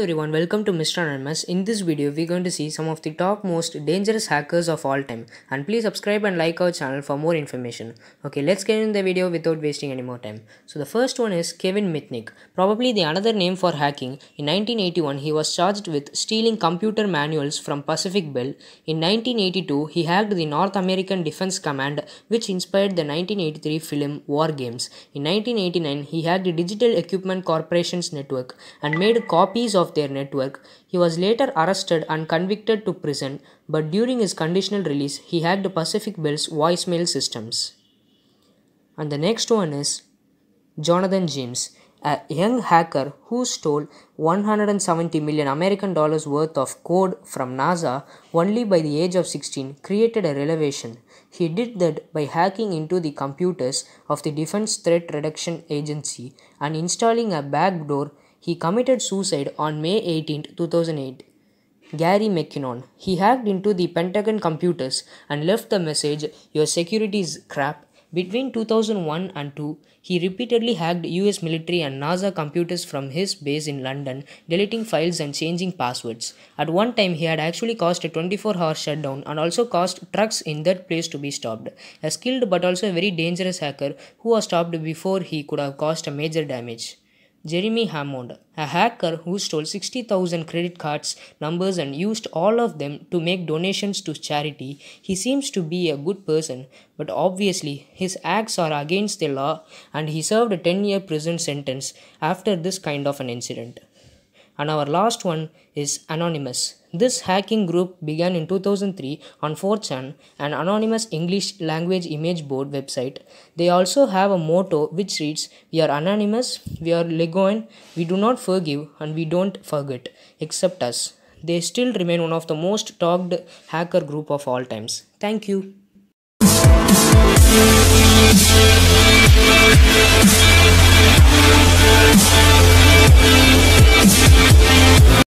Hello everyone welcome to Mr. Anonymous. In this video we're going to see some of the top most dangerous hackers of all time and please subscribe and like our channel for more information. Okay let's get in the video without wasting any more time. So the first one is Kevin Mitnick, probably the another name for hacking. In 1981 he was charged with stealing computer manuals from Pacific Bell. In 1982 he hacked the North American Defense Command which inspired the 1983 film War Games. In 1989 he hacked Digital Equipment Corporation's network and made copies of of their network. He was later arrested and convicted to prison, but during his conditional release, he hacked Pacific Bell's voicemail systems. And the next one is Jonathan James, a young hacker who stole 170 million American dollars worth of code from NASA only by the age of 16, created a revelation. He did that by hacking into the computers of the Defense Threat Reduction Agency and installing a backdoor he committed suicide on May 18, 2008. Gary McKinnon. He hacked into the Pentagon computers and left the message, Your security is crap. Between 2001 and 2, he repeatedly hacked US military and NASA computers from his base in London, deleting files and changing passwords. At one time, he had actually caused a 24 hour shutdown and also caused trucks in that place to be stopped. A skilled but also a very dangerous hacker who was stopped before he could have caused a major damage. Jeremy Hammond, a hacker who stole 60,000 credit cards numbers and used all of them to make donations to charity. He seems to be a good person, but obviously his acts are against the law and he served a 10 year prison sentence after this kind of an incident. And our last one is Anonymous. This hacking group began in 2003 on 4chan, an anonymous English language image board website. They also have a motto which reads, We are anonymous, we are Legoin. we do not forgive, and we don't forget, except us. They still remain one of the most talked hacker group of all times. Thank you.